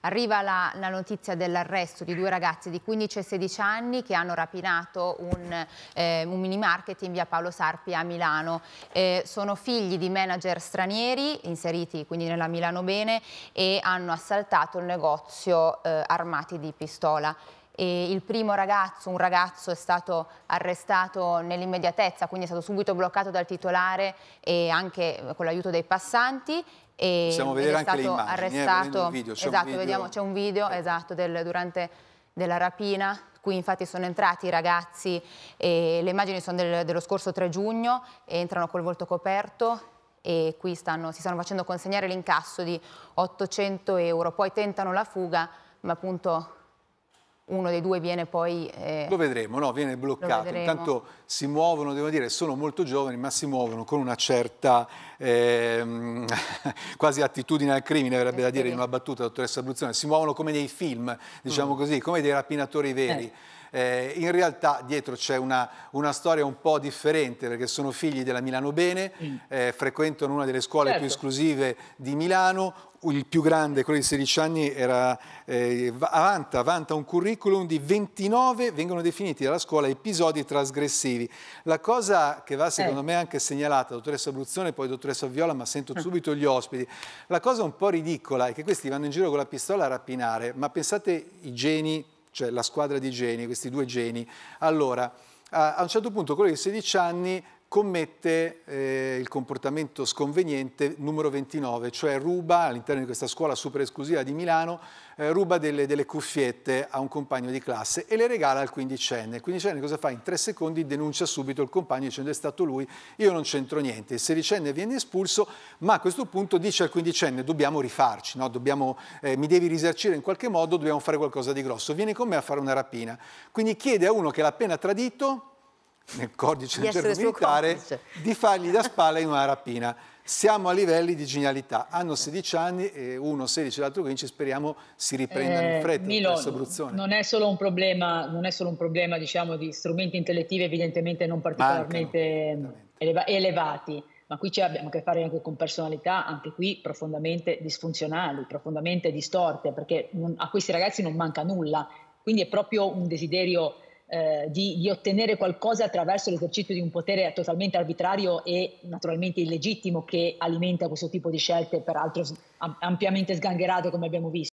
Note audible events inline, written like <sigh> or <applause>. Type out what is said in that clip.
Arriva la, la notizia dell'arresto di due ragazzi di 15 e 16 anni che hanno rapinato un, eh, un mini market in via Paolo Sarpi a Milano. Eh, sono figli di manager stranieri inseriti quindi nella Milano Bene e hanno assaltato il negozio eh, armati di pistola. E il primo ragazzo, un ragazzo, è stato arrestato nell'immediatezza, quindi è stato subito bloccato dal titolare e anche eh, con l'aiuto dei passanti. E Possiamo vedere anche le immagini, eh, arrestato, eh, video, c'è esatto, un video, c'è un esatto, video ecco. esatto, del, durante della rapina qui infatti sono entrati i ragazzi, e le immagini sono del, dello scorso 3 giugno, entrano col volto coperto e qui stanno, si stanno facendo consegnare l'incasso di 800 euro, poi tentano la fuga ma appunto uno dei due viene poi... Eh, lo vedremo, no? viene bloccato. Intanto si muovono, devo dire, sono molto giovani, ma si muovono con una certa eh, <laughs> quasi attitudine al crimine, verrebbe da dire in una battuta, dottoressa Abruzzone. Si muovono come nei film, diciamo mm. così, come dei rapinatori veri. Eh eh, in realtà dietro c'è una, una, storia un po' differente perché sono figli della Milano Bene, mm. eh, frequentano una delle scuole certo. più esclusive di Milano, il più grande, quello di 16 anni, era, eh, avanta, avanta, un curriculum di 29, vengono definiti dalla scuola episodi trasgressivi. La cosa che va secondo eh. me anche segnalata, dottoressa Bruzzone e poi dottoressa Viola, ma sento mm. subito gli ospiti, la cosa un po' ridicola è che questi vanno in giro con la pistola a rapinare, ma pensate i geni cioè la squadra di geni, questi due geni. Allora, a un certo punto quello di 16 anni commette eh, il comportamento sconveniente numero 29, cioè ruba all'interno di questa scuola super esclusiva di Milano, eh, ruba delle, delle, cuffiette a un compagno di classe e le regala al quindicenne. Il quindicenne cosa fa? In tre secondi denuncia subito il compagno dicendo è stato lui, io non c'entro niente. Il sedicenne viene espulso, ma a questo punto dice al quindicenne dobbiamo rifarci, no? dobbiamo, eh, mi devi risarcire in qualche modo, dobbiamo fare qualcosa di grosso. Vieni con me a fare una rapina. Quindi chiede a uno che l'ha appena tradito nel codice di del militare di fargli da spalla in una rapina. Siamo a livelli di genialità. Hanno 16 anni, uno 16 l'altro 15, speriamo si riprendano eh, in fretta Milone, Non è solo un problema, non è solo un problema diciamo, di strumenti intellettivi evidentemente non particolarmente Mancano, eleva elevati, ma qui abbiamo a che fare anche con personalità, anche qui profondamente disfunzionali, profondamente distorte, perché a questi ragazzi non manca nulla. Quindi è proprio un desiderio eh, di, di, ottenere qualcosa attraverso l'esercizio di un potere totalmente arbitrario e naturalmente illegittimo che alimenta questo tipo di scelte, peraltro ampiamente sgangherate come abbiamo visto.